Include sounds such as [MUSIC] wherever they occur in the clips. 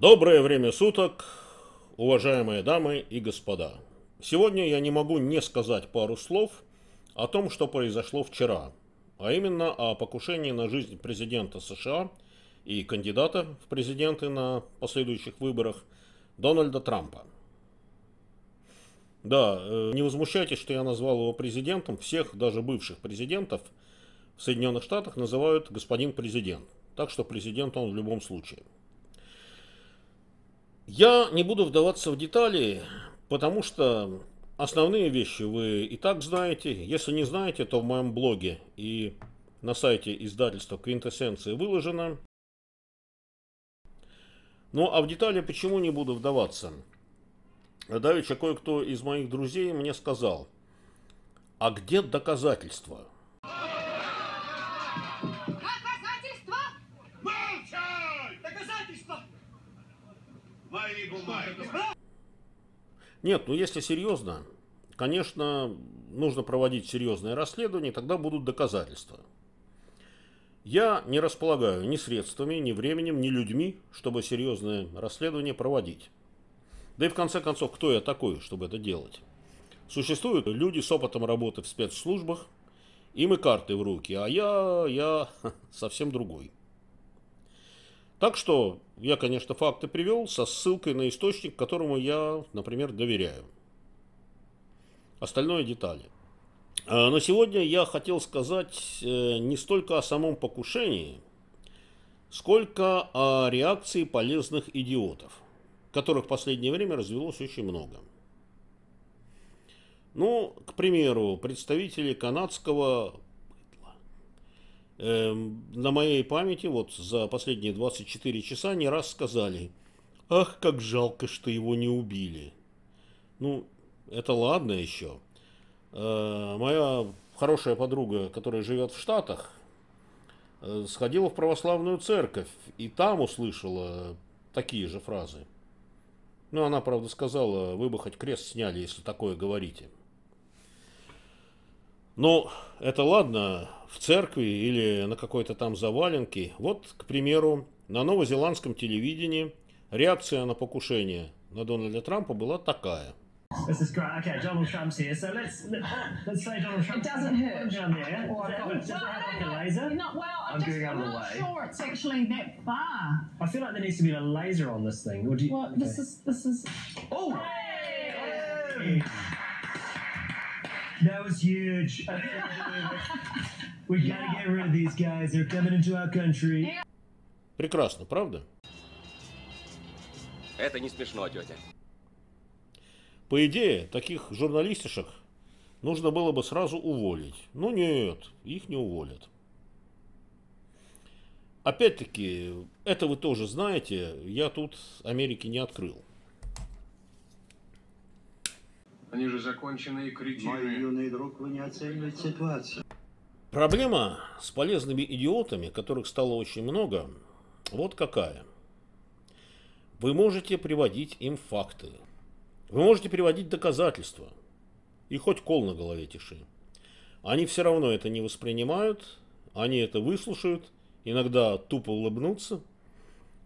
Доброе время суток, уважаемые дамы и господа. Сегодня я не могу не сказать пару слов о том, что произошло вчера, а именно о покушении на жизнь президента США и кандидата в президенты на последующих выборах Дональда Трампа. Да, э, не возмущайтесь, что я назвал его президентом. Всех, даже бывших президентов в Соединенных Штатах называют господин президент. Так что президент он в любом случае – я не буду вдаваться в детали, потому что основные вещи вы и так знаете. Если не знаете, то в моем блоге и на сайте издательства «Квинтэссенции» выложено. Ну а в детали почему не буду вдаваться? Давеча кое-кто из моих друзей мне сказал, а где доказательства? мои бумаги. Нет, ну если серьезно, конечно, нужно проводить серьезное расследование, тогда будут доказательства. Я не располагаю ни средствами, ни временем, ни людьми, чтобы серьезное расследование проводить. Да и в конце концов, кто я такой, чтобы это делать? Существуют люди с опытом работы в спецслужбах, им и карты в руки, а я, я [LAUGHS] совсем другой. Так что я, конечно, факты привел со ссылкой на источник, которому я, например, доверяю. Остальное детали. А, Но сегодня я хотел сказать э, не столько о самом покушении, сколько о реакции полезных идиотов, которых в последнее время развелось очень много. Ну, к примеру, представители канадского Эм, на моей памяти вот за последние 24 часа не раз сказали, ах, как жалко, что его не убили. Ну, это ладно еще. Э, моя хорошая подруга, которая живет в Штатах, э, сходила в православную церковь и там услышала такие же фразы. Ну, она, правда, сказала, вы бы хоть крест сняли, если такое говорите. Ну, это ладно, в церкви или на какой-то там заваленке. Вот, к примеру, на новозеландском телевидении реакция на покушение на Дональда Трампа была такая. This is great. Okay, Donald Trump's here, so let's let's say Donald Trump. It doesn't hurt. Down there. Or I've got just no, no, no, laser. Not well. I'm, I'm just going out of the way. sure it's actually that far. I feel like there needs to be a laser on this thing. Or do you? Well, okay. this is this is. Oh. Hey! Hey! That was huge. Прекрасно, правда? Это не смешно, тетя. По идее, таких журналистишек нужно было бы сразу уволить. Ну нет, их не уволят. Опять-таки, это вы тоже знаете, я тут Америки не открыл. Они же законченные кретины. Мой юный друг, вы не оцениваете ситуацию. Проблема с полезными идиотами, которых стало очень много, вот какая. Вы можете приводить им факты. Вы можете приводить доказательства. И хоть кол на голове тиши. Они все равно это не воспринимают, они это выслушают, иногда тупо улыбнутся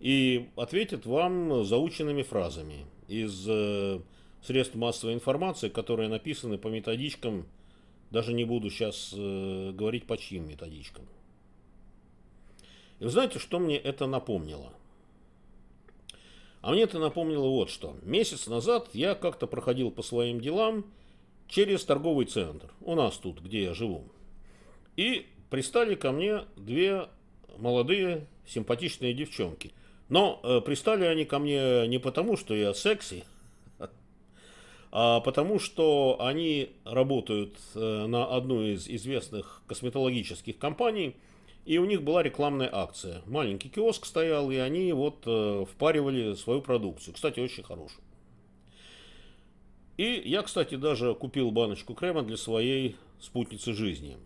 и ответят вам заученными фразами из э, средств массовой информации, которые написаны по методичкам даже не буду сейчас э, говорить по чьим методичкам. И вы знаете, что мне это напомнило? А мне это напомнило вот что. Месяц назад я как-то проходил по своим делам через торговый центр. У нас тут, где я живу. И пристали ко мне две молодые симпатичные девчонки. Но э, пристали они ко мне не потому, что я секси, а, потому что они работают э, на одной из известных косметологических компаний, и у них была рекламная акция. Маленький киоск стоял, и они вот э, впаривали свою продукцию. Кстати, очень хорошую. И я, кстати, даже купил баночку крема для своей спутницы жизни.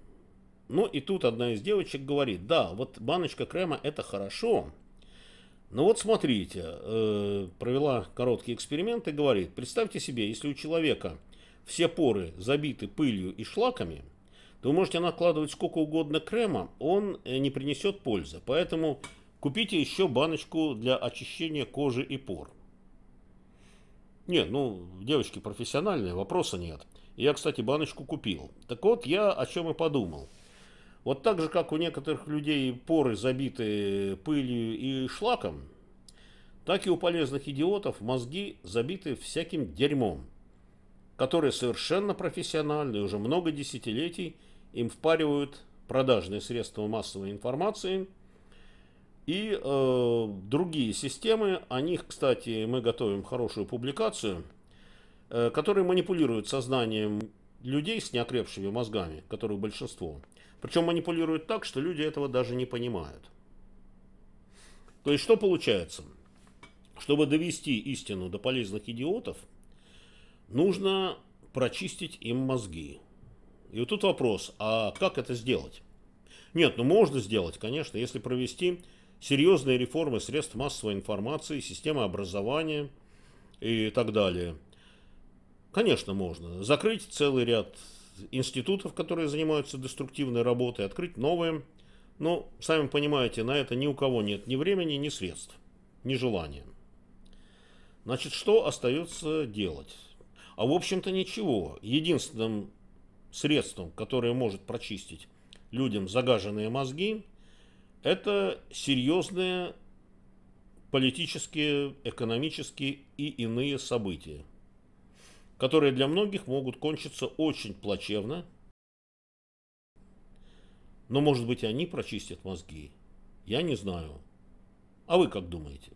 Ну и тут одна из девочек говорит, да, вот баночка крема это хорошо, ну вот смотрите, э, провела короткий эксперимент и говорит, представьте себе, если у человека все поры забиты пылью и шлаками, то вы можете накладывать сколько угодно крема, он э, не принесет пользы. Поэтому купите еще баночку для очищения кожи и пор. Не, ну, девочки профессиональные, вопроса нет. Я, кстати, баночку купил. Так вот, я о чем и подумал – вот так же, как у некоторых людей поры забиты пылью и шлаком, так и у полезных идиотов мозги забиты всяким дерьмом, которые совершенно профессионально уже много десятилетий им впаривают продажные средства массовой информации и э, другие системы. О них, кстати, мы готовим хорошую публикацию, э, которые манипулируют сознанием людей с неокрепшими мозгами, которых большинство. Причем манипулируют так, что люди этого даже не понимают. То есть что получается? Чтобы довести истину до полезных идиотов, нужно прочистить им мозги. И вот тут вопрос, а как это сделать? Нет, ну можно сделать, конечно, если провести серьезные реформы средств массовой информации, системы образования и так далее – Конечно, можно. Закрыть целый ряд институтов, которые занимаются деструктивной работой, открыть новые. Но, сами понимаете, на это ни у кого нет ни времени, ни средств, ни желания. Значит, что остается делать? А в общем-то ничего. Единственным средством, которое может прочистить людям загаженные мозги, это серьезные политические, экономические и иные события которые для многих могут кончиться очень плачевно, но, может быть, они прочистят мозги. Я не знаю. А вы как думаете?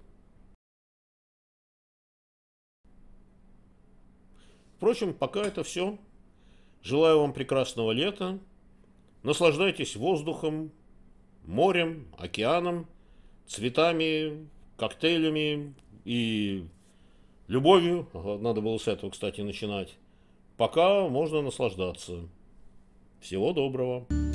Впрочем, пока это все. Желаю вам прекрасного лета. Наслаждайтесь воздухом, морем, океаном, цветами, коктейлями и любовью, надо было с этого, кстати, начинать, пока можно наслаждаться. Всего доброго.